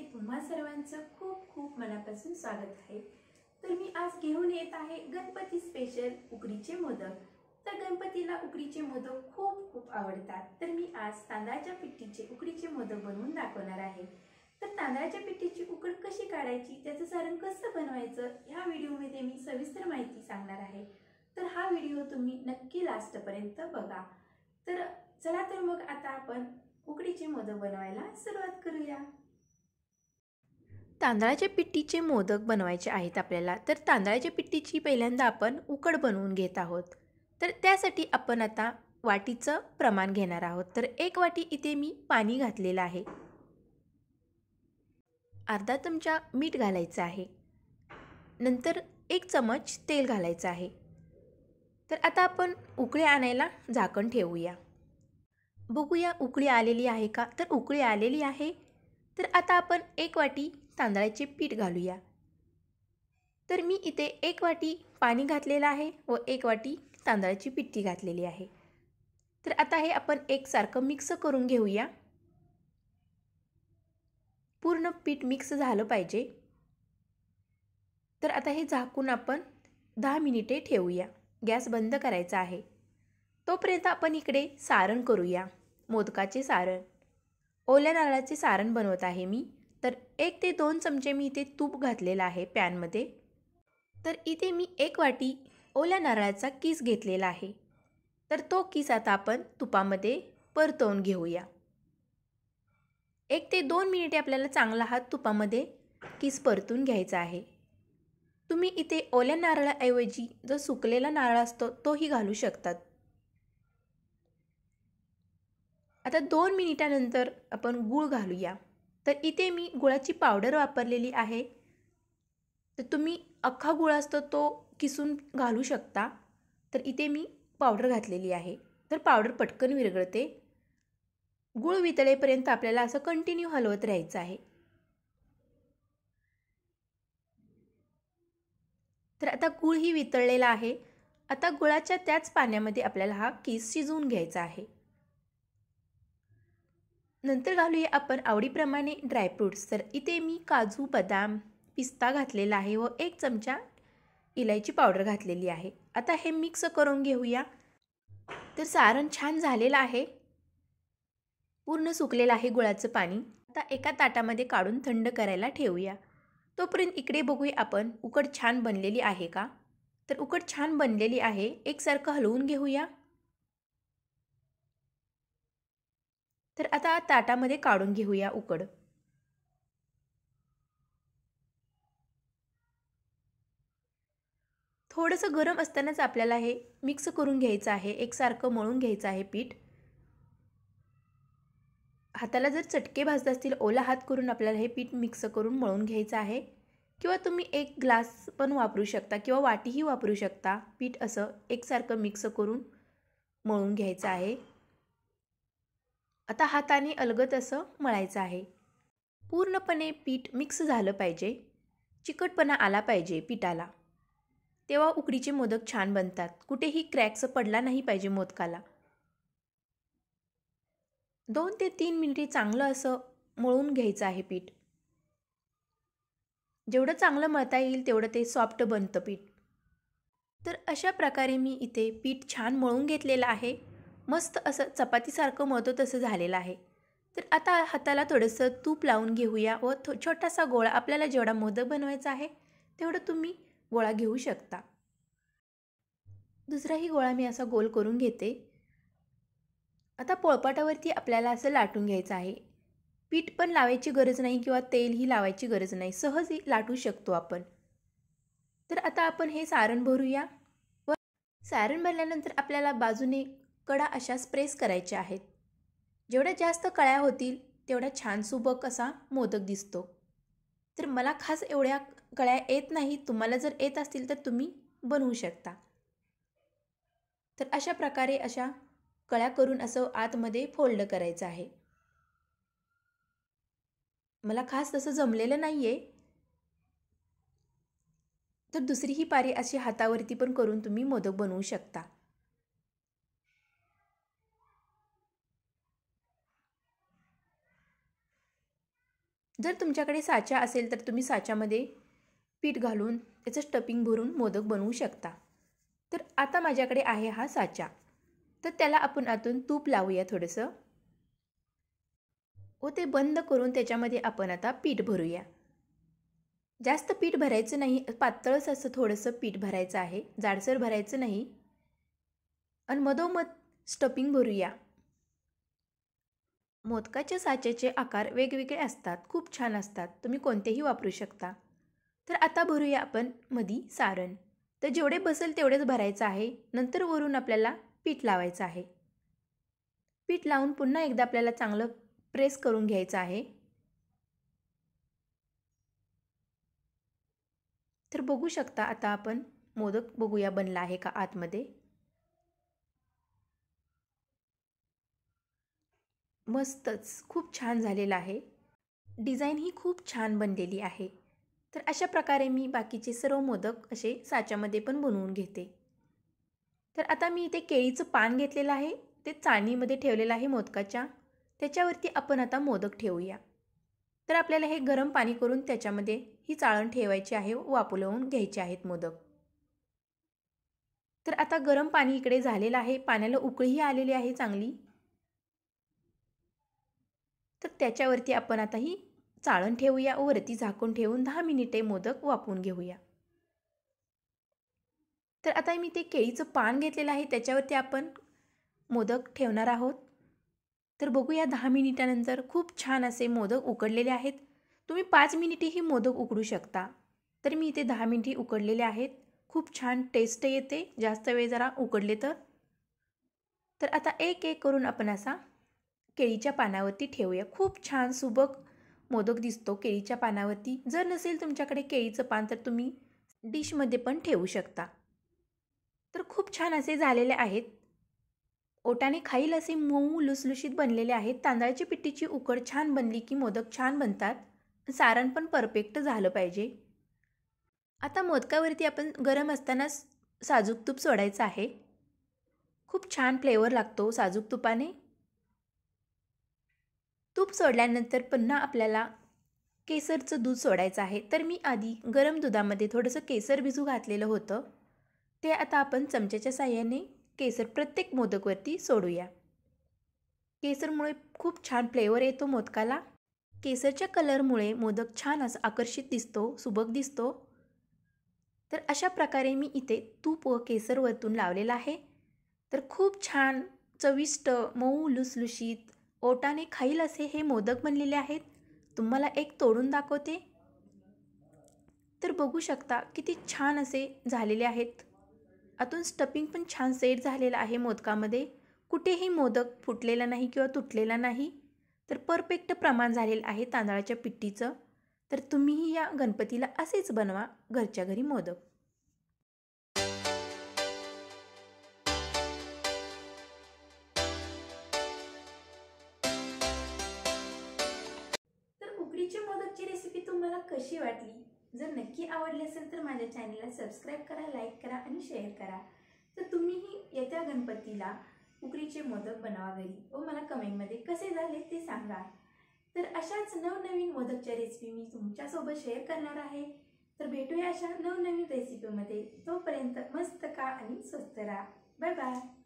चॅनलमध्ये तुम्हा सर्वांचं खूप खूप मनापासून स्वागत आहे तर मी आज घेऊन येत आहे गणपती स्पेशल उकडीचे मोदक तर गणपतीला उकडीचे मोदक खूप खूप आवडतात तर मी आज तांदळाच्या पिठीचे उकडीचे मोदक बनवून दाखवणार आहे तर तांदळाच्या पिठीची उकड कशी काढायची त्याचं सारण कसं बनवायचं ह्या व्हिडिओमध्ये मी सविस्तर माहिती सांगणार आहे तर हा व्हिडिओ तुम्ही नक्की लास्टपर्यंत बघा तर चला तर मग आता आपण उकडीचे मोदक बनवायला सुरुवात करूया तांदळाच्या पिट्टीचे मोदक बनवायचे आहेत आपल्याला तर तांदळाच्या पिट्टीची पहिल्यांदा आपण उकड बनवून घेत आहोत तर त्यासाठी आपण आता वाटीचं प्रमाण घेणार आहोत तर एक वाटी इथे मी पाणी घातलेलं आहे अर्धा चमचा मीठ घालायचं आहे नंतर एक चमच तेल घालायचं आहे तर आता आपण उकळी आणायला झाकण ठेवूया बघूया उकळी आलेली आहे का तर उकळी आलेली आहे तर आता आपण एक वाटी तांदळाचे पीठ घालूया तर मी इथे एक वाटी पाणी घातलेलं आहे व एक वाटी तांदळाची पिठी घातलेली आहे तर आता हे आपण एकसारखं मिक्स करून घेऊया पूर्ण पीठ मिक्स झालं पाहिजे तर आता हे झाकून आपण दहा मिनिटे ठेवूया गॅस बंद करायचा आहे तोपर्यंत आपण इकडे सारण करूया मोदकाचे सारण ओल्या नारळाचे सारण बनवत आहे मी तर एक ते दोन चमचे मी इथे तूप घातलेलं आहे पॅनमध्ये तर इथे मी एक वाटी ओल्या नारळाचा किस घेतलेला आहे तर तो किस आता आपण तुपामध्ये परतवून घेऊया एक ते दोन मिनिटे आपल्याला चांगला हात तुपामध्ये किस परतून घ्यायचा आहे तुम्ही इथे ओल्या नारळाऐवजी जो सुकलेला नारळ असतो तोही घालू शकतात आता दोन मिनिटानंतर आपण गूळ घालूया तर इथे मी गुळाची पावडर वापरलेली आहे तर तुम्ही अख्खा गुळ असतो तो किसून घालू शकता तर इथे मी पावडर घातलेली आहे तर पावडर पटकन विरघळते गुळ वितळेपर्यंत आपल्याला असं कंटिन्यू हलवत राहायचं आहे तर आता गुळ ही वितळलेला आहे आता गुळाच्या त्याच पाण्यामध्ये आपल्याला हा किस शिजवून घ्यायचा आहे नंतर घालूया आपण आवडीप्रमाणे ड्रायफ्रूट्स तर इथे मी काजू बदाम पिस्ता घातलेला आहे व एक चमचा इलायची पावडर घातलेली आहे आता हे मिक्स करून घेऊया तर सारण छान झालेलं आहे पूर्ण सुकलेलं आहे गुळाचं पाणी आता एका ताटामध्ये काढून थंड करायला ठेवूया तोपर्यंत इकडे बघूया आपण उकड छान बनलेली आहे का तर उकड छान बनलेली आहे एकसारखं हलवून घेऊया तर आता ताटामध्ये काढून घेऊया उकड थोडंसं गरम असतानाच आपल्याला हे मिक्स करून घ्यायचं आहे एकसारखं मळून घ्यायचं आहे पीठ हाताला जर चटके भाजत असतील ओला हात करून आपल्याला हे पीठ मिक्स करून मळून घ्यायचं आहे किंवा तुम्ही एक ग्लास पण वापरू शकता किंवा वाटीही वापरू शकता पीठ असं एकसारखं मिक्स करून मळून घ्यायचं आहे आता हाताने अलगत असं मळायचं आहे पूर्णपणे पीठ मिक्स झालं पाहिजे चिकटपणा आला पाहिजे पिठाला तेव्हा उकडीचे मोदक छान बनतात कुठेही क्रॅक्स पडला नाही पाहिजे मोदकाला दोन ते तीन मिनिटे चांगलं असं मळून घ्यायचं आहे पीठ जेवढं चांगलं मळता येईल तेवढं ते सॉफ्ट बनतं पीठ तर अशा प्रकारे मी इथे पीठ छान मळून घेतलेलं आहे मस्त असं चपातीसारखं मळतो तसं झालेलं आहे तर आता हाताला थोडंसं तूप लावून घेऊया व थो छोटासा गोळा आपल्याला जेवढा मोदक बनवायचा आहे तेवढं तुम्ही गोळा घेऊ शकता दुसराही गोळा मी असा गोल करून घेते आता पोळपाटावरती आपल्याला असं लाटून घ्यायचं आहे पीठ पण लावायची गरज नाही किंवा तेलही लावायची गरज नाही सहज लाटू शकतो आपण तर आता आपण हे सारण भरूया व सारण भरल्यानंतर आपल्याला बाजूने कडा अशा स्प्रेस करायच्या आहेत जेवढ्या जास्त कळ्या होतील तेवढा छान सुबक असा मोदक दिसतो तर मला खास एवढ्या कळ्या येत नाही तुम्हाला जर येत असतील तर तुम्ही बनवू शकता तर अशा प्रकारे अशा कळ्या करून असं आतमध्ये फोल्ड करायचं आहे मला खास तसं जमलेलं नाही आहे तर दुसरी ही पारी अशी हातावरती पण करून तुम्ही मोदक बनवू शकता जर तुमच्याकडे साचा असेल तर तुम्ही साच्यामध्ये पीठ घालून त्याचं स्टपिंग भरून मोदक बनवू शकता तर आता माझ्याकडे आहे हा साचा तर त्याला आपण आतून तूप लावूया थोडंसं व ते बंद करून त्याच्यामध्ये आपण आता पीठ भरूया जास्त पीठ भरायचं नाही पातळच असं थोडंसं पीठ भरायचं आहे जाडसर भरायचं नाही आणि मधोमध स्टपिंग भरूया मोदकाच्या साच्याचे आकार वेगवेगळे असतात खूप छान असतात तुम्ही कोणतेही वापरू शकता तर आता भरूया आपण मधी सारण तर जेवढे बसेल तेवढेच भरायचं आहे नंतर वरून आपल्याला पीठ लावायचं आहे पीठ लावून पुन्हा एकदा आपल्याला चांगलं प्रेस करून घ्यायचं आहे तर बघू शकता आता आपण मोदक बघूया बनला आहे का आतमध्ये मस्तच खूप छान झालेलं आहे डिझाईन ही खूप छान बनलेली आहे तर अशा प्रकारे मी बाकीचे सर्व मोदक असे साच्यामध्ये पण बनवून घेते तर आता मी इथे केळीचं पान घेतलेलं आहे ते चाळणीमध्ये ठेवलेलं आहे मोदकाच्या त्याच्यावरती आपण आता मोदक ठेवूया तर आपल्याला हे गरम पाणी करून त्याच्यामध्ये ही चाळण ठेवायची आहे व वापरवून घ्यायचे आहेत मोदक तर आता गरम पाणी इकडे झालेलं आहे पाण्याला उकळीही आलेली आहे चांगली तर त्याच्यावरती आपण आता ही चाळण ठेवूया वरती झाकून ठेवून दहा मिनिटे मोदक वापरून घेऊया तर आता मी ते केळीचं पान घेतलेलं आहे त्याच्यावरती आपण मोदक ठेवणार आहोत तर बघूया दहा मिनिटानंतर खूप छान असे मोदक उकडलेले आहेत तुम्ही पाच मिनिटेही मोदक उकडू शकता तर मी इथे दहा मिनिटे उकडलेले आहेत खूप छान टेस्ट येते जास्त वेळ जरा उकडले तर तर आता एक एक करून आपण असा केळीच्या पानावरती ठेवूया खूप छान सुबक मोदक दिसतो केळीच्या पानावरती जर नसेल तुमच्याकडे केळीचं पान तर तुम्ही डिशमध्ये पण ठेवू शकता तर खूप छान असे झालेले आहेत ओटाने खाईल असे मऊ लुसलुशीत बनलेले आहेत तांदळाची पिठीची उकड छान बनली की मोदक छान बनतात सारण पण परफेक्ट झालं पाहिजे आता मोदकावरती आपण गरम असताना साजूक तूप सोडायचं आहे खूप छान फ्लेवर लागतो साजूक तुपाने तूप सोडल्यानंतर पुन्हा आपल्याला केसरचं दूध सोडायचं आहे तर मी आधी गरम दुधामध्ये थोडंसं केसर भिजू घातलेलं होतं ते आता आपण चमच्याच्या साह्याने केसर प्रत्येक मोदकवरती सोडूया केसरमुळे खूप छान फ्लेवर येतो मोदकाला केसरच्या कलरमुळे मोदक छान असं आकर्षित दिसतो सुबक दिसतो तर अशा प्रकारे मी इथे तूप व केसर वरतून लावलेला आहे तर खूप छान चविष्ट मऊ लुसलुशीत ओटाने खाईल असे हे मोदक बनलेले आहेत तुम्हाला एक तोडून दाखवते तर बघू शकता किती छान असे झालेले आहेत आतून स्टपिंग पण छान सेट झालेलं आहे मोदकामध्ये कुठेही मोदक फुटलेला नाही किंवा तुटलेला नाही तर परफेक्ट प्रमाण झालेलं आहे तांदळाच्या पिट्टीचं तर तुम्हीही या गणपतीला असेच बनवा घरच्या घरी मोदक तुम्हाला कशी वाटली जर नक्की आवडली असेल तर माझ्या चॅनलला सबस्क्राईब करा लाईक करा आणि शेअर करा तर तुम्हीही येत्या गणपतीला उकडीचे मोदक बनवा घरी व मला कमेंटमध्ये कसे झाले ते सांगा तर अशाच नवनवीन मोदकच्या रेसिपी मी तुमच्यासोबत शेअर करणार आहे तर भेटूया अशा नवनवीन रेसिपीमध्ये तोपर्यंत मस्त का आणि स्वस्त राहा बाय बाय